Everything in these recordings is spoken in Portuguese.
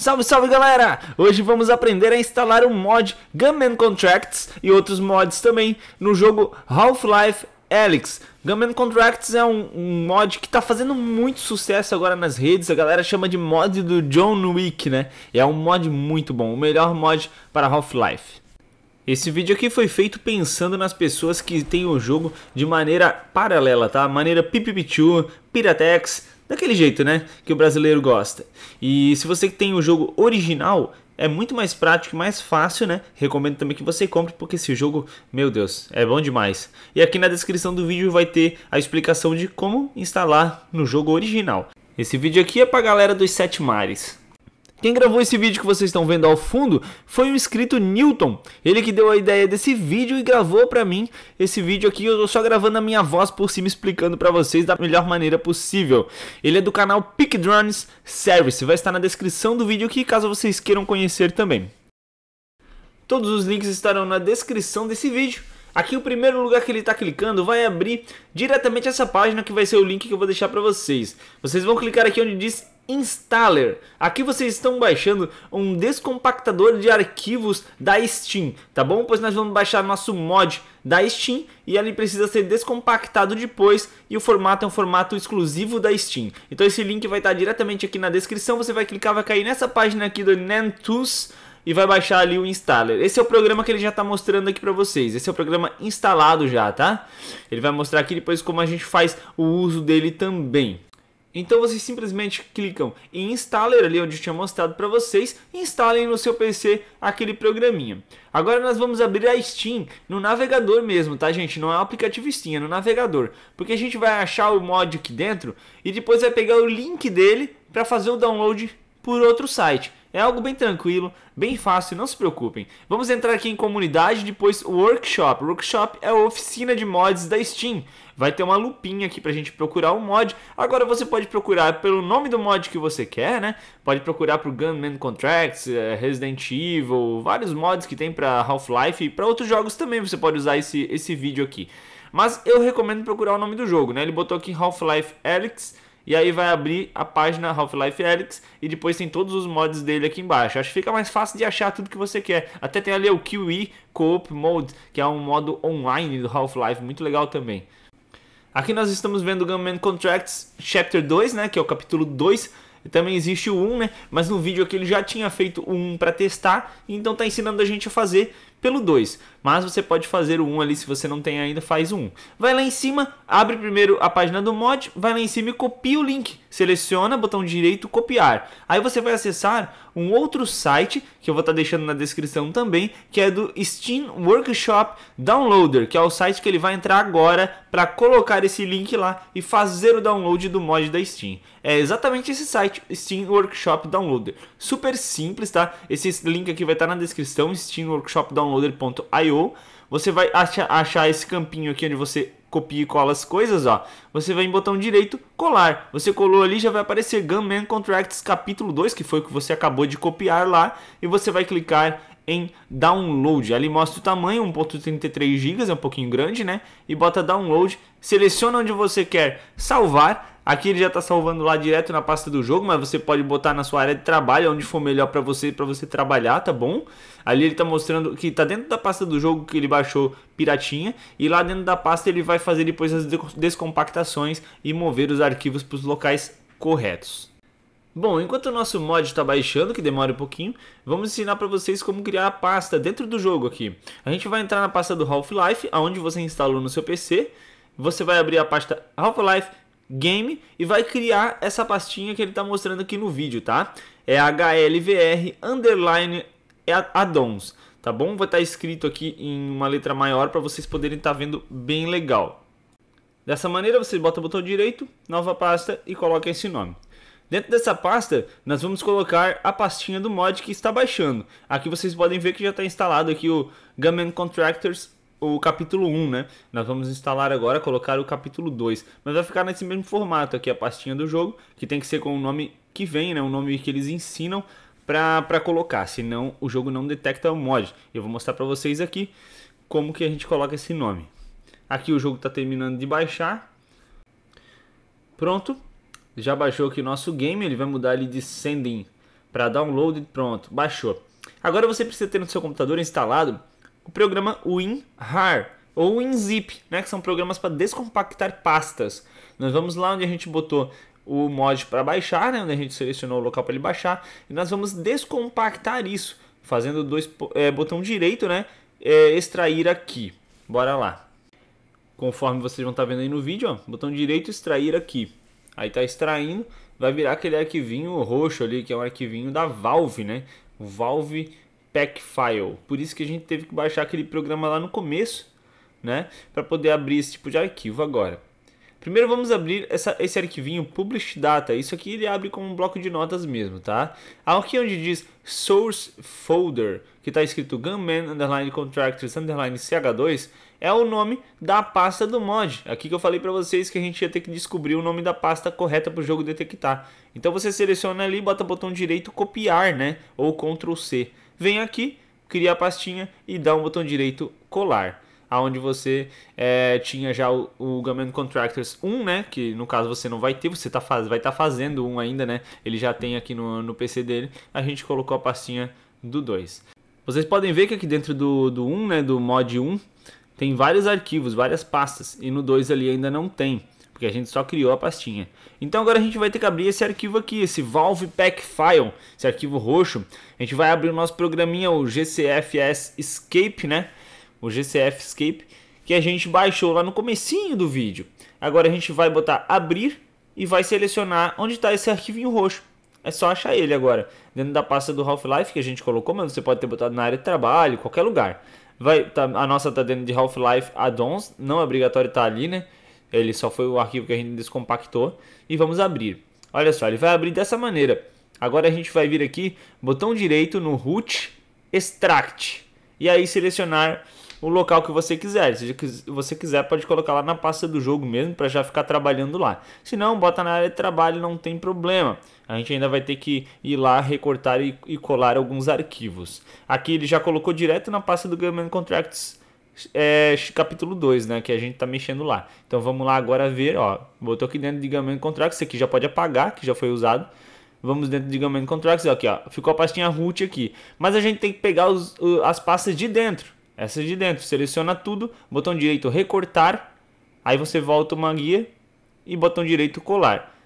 Salve, salve galera! Hoje vamos aprender a instalar o mod Gunman Contracts e outros mods também no jogo Half-Life Alyx. Gunman Contracts é um, um mod que está fazendo muito sucesso agora nas redes, a galera chama de mod do John Wick, né? é um mod muito bom, o melhor mod para Half-Life. Esse vídeo aqui foi feito pensando nas pessoas que têm o jogo de maneira paralela, tá? Maneira pipipichu, piratex, daquele jeito, né? Que o brasileiro gosta. E se você tem o jogo original, é muito mais prático e mais fácil, né? Recomendo também que você compre, porque esse jogo, meu Deus, é bom demais. E aqui na descrição do vídeo vai ter a explicação de como instalar no jogo original. Esse vídeo aqui é pra galera dos sete mares. Quem gravou esse vídeo que vocês estão vendo ao fundo foi o inscrito Newton. Ele que deu a ideia desse vídeo e gravou para mim esse vídeo aqui. Eu tô só gravando a minha voz por cima explicando para vocês da melhor maneira possível. Ele é do canal Pick Drones Service. Vai estar na descrição do vídeo aqui caso vocês queiram conhecer também. Todos os links estarão na descrição desse vídeo. Aqui o primeiro lugar que ele está clicando vai abrir diretamente essa página que vai ser o link que eu vou deixar para vocês. Vocês vão clicar aqui onde diz Installer. Aqui vocês estão baixando um descompactador de arquivos da Steam, tá bom? Pois nós vamos baixar nosso mod da Steam e ele precisa ser descompactado depois e o formato é um formato exclusivo da Steam. Então esse link vai estar diretamente aqui na descrição, você vai clicar, vai cair nessa página aqui do Nentus e vai baixar ali o installer. Esse é o programa que ele já está mostrando aqui para vocês. Esse é o programa instalado já, tá? Ele vai mostrar aqui depois como a gente faz o uso dele também. Então vocês simplesmente clicam em installer ali onde eu tinha mostrado para vocês, instalem no seu PC aquele programinha. Agora nós vamos abrir a Steam no navegador mesmo, tá gente? Não é o aplicativo Steam, é no navegador, porque a gente vai achar o mod aqui dentro e depois vai pegar o link dele para fazer o download por outro site. É algo bem tranquilo, bem fácil, não se preocupem. Vamos entrar aqui em comunidade, depois workshop. Workshop é a oficina de mods da Steam. Vai ter uma lupinha aqui pra gente procurar o um mod. Agora você pode procurar pelo nome do mod que você quer, né? Pode procurar por Gunman Contracts, eh, Resident Evil, vários mods que tem para Half-Life e para outros jogos também você pode usar esse, esse vídeo aqui. Mas eu recomendo procurar o nome do jogo, né? Ele botou aqui Half-Life Alyx e aí vai abrir a página Half-Life Alyx e depois tem todos os mods dele aqui embaixo. Acho que fica mais fácil de achar tudo que você quer. Até tem ali o QE Co-op Mode, que é um modo online do Half-Life, muito legal também. Aqui nós estamos vendo Gunman Contracts Chapter 2, né, que é o capítulo 2. Também existe o 1, né, mas no vídeo aqui ele já tinha feito o 1 para testar, então tá ensinando a gente a fazer pelo 2. Mas você pode fazer o 1 um ali, se você não tem ainda, faz o 1. Um. Vai lá em cima, abre primeiro a página do mod, vai lá em cima e copia o link seleciona, botão direito, copiar. Aí você vai acessar um outro site, que eu vou estar tá deixando na descrição também, que é do Steam Workshop Downloader, que é o site que ele vai entrar agora para colocar esse link lá e fazer o download do mod da Steam. É exatamente esse site, Steam Workshop Downloader. Super simples, tá? Esse link aqui vai estar tá na descrição, steamworkshopdownloader.io. Você vai achar, achar esse campinho aqui onde você copia e cola as coisas, ó, você vai em botão direito, colar. Você colou ali, já vai aparecer Gunman Contracts capítulo 2, que foi o que você acabou de copiar lá, e você vai clicar em download. Ali mostra o tamanho, 1.33 GB, é um pouquinho grande, né? E bota download, seleciona onde você quer salvar Aqui ele já está salvando lá direto na pasta do jogo, mas você pode botar na sua área de trabalho, onde for melhor para você, para você trabalhar, tá bom? Ali ele está mostrando que está dentro da pasta do jogo que ele baixou piratinha, e lá dentro da pasta ele vai fazer depois as descompactações e mover os arquivos para os locais corretos. Bom, enquanto o nosso mod está baixando, que demora um pouquinho, vamos ensinar para vocês como criar a pasta dentro do jogo aqui. A gente vai entrar na pasta do Half-Life, aonde você instalou no seu PC, você vai abrir a pasta Half-Life, game e vai criar essa pastinha que ele está mostrando aqui no vídeo, tá? É HLVR underline addons, tá bom? Vai estar tá escrito aqui em uma letra maior para vocês poderem estar tá vendo bem legal. Dessa maneira, você bota o botão direito, nova pasta e coloca esse nome. Dentro dessa pasta, nós vamos colocar a pastinha do mod que está baixando. Aqui vocês podem ver que já está instalado aqui o Gammon Contractors o capítulo 1, né? Nós vamos instalar agora, colocar o capítulo 2. Mas vai ficar nesse mesmo formato aqui, a pastinha do jogo, que tem que ser com o nome que vem, né? O nome que eles ensinam para colocar, senão o jogo não detecta o mod. Eu vou mostrar para vocês aqui como que a gente coloca esse nome. Aqui o jogo está terminando de baixar. Pronto, já baixou aqui o nosso game, ele vai mudar ali de sending para download, pronto, baixou. Agora você precisa ter no seu computador instalado o programa WinRAR ou WinZip, né, que são programas para descompactar pastas. Nós vamos lá onde a gente botou o mod para baixar, né, onde a gente selecionou o local para ele baixar, e nós vamos descompactar isso, fazendo dois é, botão direito, né, é, extrair aqui. Bora lá. Conforme vocês vão estar tá vendo aí no vídeo, ó, botão direito extrair aqui. Aí está extraindo, vai virar aquele arquivinho roxo ali, que é um arquivinho da Valve, né? Valve pack file. Por isso que a gente teve que baixar aquele programa lá no começo, né, para poder abrir esse tipo de arquivo agora. Primeiro vamos abrir essa, esse arquivinho publish data. Isso aqui ele abre como um bloco de notas mesmo, tá? Aqui onde diz source folder, que está escrito gunman underline contractors underline ch2, é o nome da pasta do mod. Aqui que eu falei para vocês que a gente ia ter que descobrir o nome da pasta correta para o jogo detectar. Então você seleciona ali, bota o botão direito copiar, né? Ou Ctrl C vem aqui, cria a pastinha e dá um botão direito colar aonde você é, tinha já o, o Contractors 1, né? Que no caso você não vai ter, você tá faz, vai estar tá fazendo um ainda, né? Ele já tem aqui no, no PC dele. A gente colocou a pastinha do 2. Vocês podem ver que aqui dentro do, do 1, né? Do mod 1, tem vários arquivos, várias pastas. E no 2 ali ainda não tem porque a gente só criou a pastinha. Então agora a gente vai ter que abrir esse arquivo aqui, esse Valve Pack File, esse arquivo roxo. A gente vai abrir o nosso programinha, o GCFS Escape, né? O GCF Escape, que a gente baixou lá no comecinho do vídeo. Agora a gente vai botar abrir e vai selecionar onde está esse arquivinho roxo. É só achar ele agora, dentro da pasta do Half-Life que a gente colocou, mas você pode ter botado na área de trabalho, qualquer lugar. Vai, tá, a nossa está dentro de Half-Life Addons, não é obrigatório estar tá ali, né? Ele só foi o arquivo que a gente descompactou. E vamos abrir. Olha só, ele vai abrir dessa maneira. Agora a gente vai vir aqui, botão direito no root, extract. E aí selecionar o local que você quiser. Se você quiser, pode colocar lá na pasta do jogo mesmo para já ficar trabalhando lá. Se não, bota na área de trabalho, não tem problema. A gente ainda vai ter que ir lá recortar e, colar alguns arquivos. Aqui ele já colocou direto na pasta do Government Contracts é, capítulo 2, né? Que a gente tá mexendo lá. Então vamos lá agora ver, ó. Botou aqui dentro de Gamma Contracts, isso aqui já pode apagar, que já foi usado. Vamos dentro de Gamma Contracts, aqui, ó. Ficou a pastinha root aqui. Mas a gente tem que pegar os, as pastas de dentro. Essas de dentro. Seleciona tudo, botão direito recortar. Aí você volta uma guia e botão direito colar.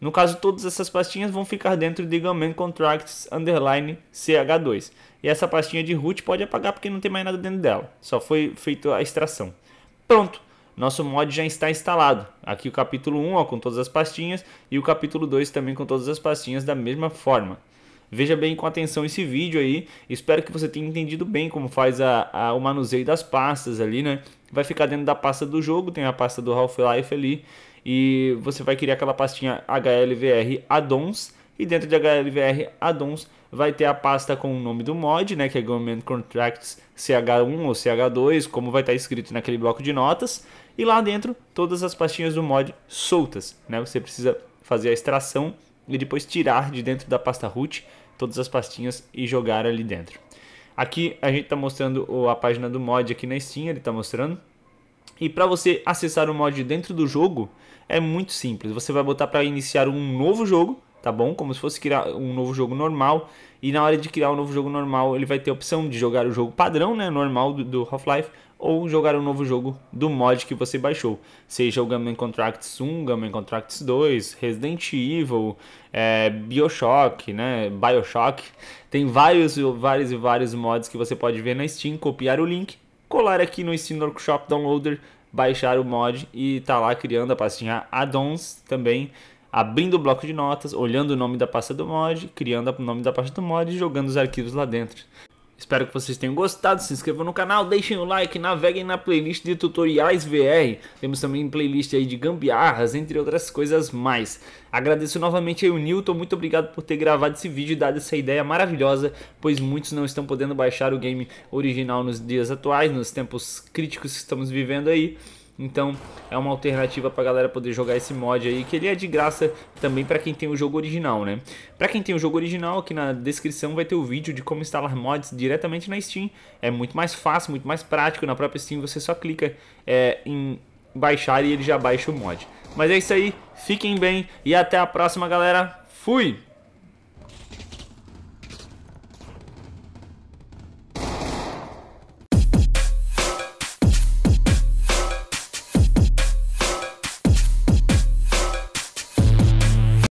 No caso, todas essas pastinhas vão ficar dentro de Government Contracts Underline CH2. E essa pastinha de root pode apagar porque não tem mais nada dentro dela. Só foi feita a extração. Pronto! Nosso mod já está instalado. Aqui o capítulo 1 ó, com todas as pastinhas e o capítulo 2 também com todas as pastinhas da mesma forma. Veja bem com atenção esse vídeo aí. Espero que você tenha entendido bem como faz a, a, o manuseio das pastas ali, né? Vai ficar dentro da pasta do jogo, tem a pasta do Half-Life ali e você vai criar aquela pastinha HLVR addons e dentro de HLVR addons vai ter a pasta com o nome do mod, né, que é Government Contracts CH1 ou CH2, como vai estar tá escrito naquele bloco de notas, e lá dentro todas as pastinhas do mod soltas, né? Você precisa fazer a extração e depois tirar de dentro da pasta root todas as pastinhas e jogar ali dentro. Aqui a gente está mostrando a página do mod aqui na Steam, ele está mostrando. E para você acessar o mod dentro do jogo, é muito simples. Você vai botar para iniciar um novo jogo, tá bom? Como se fosse criar um novo jogo normal. E na hora de criar um novo jogo normal, ele vai ter a opção de jogar o jogo padrão, né, normal do, do Half-Life, ou jogar um novo jogo do mod que você baixou. Seja o Gunman Contracts 1, Gunman Contracts 2, Resident Evil, é, Bioshock, né, Bioshock. Tem vários, vários e vários mods que você pode ver na Steam, copiar o link colar aqui no Steam Workshop Downloader, baixar o mod e tá lá criando a pastinha addons também, abrindo o bloco de notas, olhando o nome da pasta do mod, criando o nome da pasta do mod e jogando os arquivos lá dentro. Espero que vocês tenham gostado. Se inscrevam no canal, deixem o like, naveguem na playlist de tutoriais VR. Temos também playlist aí de gambiarras, entre outras coisas mais. Agradeço novamente aí o Newton, muito obrigado por ter gravado esse vídeo e dado essa ideia maravilhosa, pois muitos não estão podendo baixar o game original nos dias atuais, nos tempos críticos que estamos vivendo aí. Então é uma alternativa pra galera poder jogar esse mod aí, que ele é de graça também para quem tem o jogo original, né? Pra quem tem o jogo original, aqui na descrição vai ter o vídeo de como instalar mods diretamente na Steam. É muito mais fácil, muito mais prático. Na própria Steam você só clica é, em baixar e ele já baixa o mod. Mas é isso aí, fiquem bem e até a próxima, galera. Fui!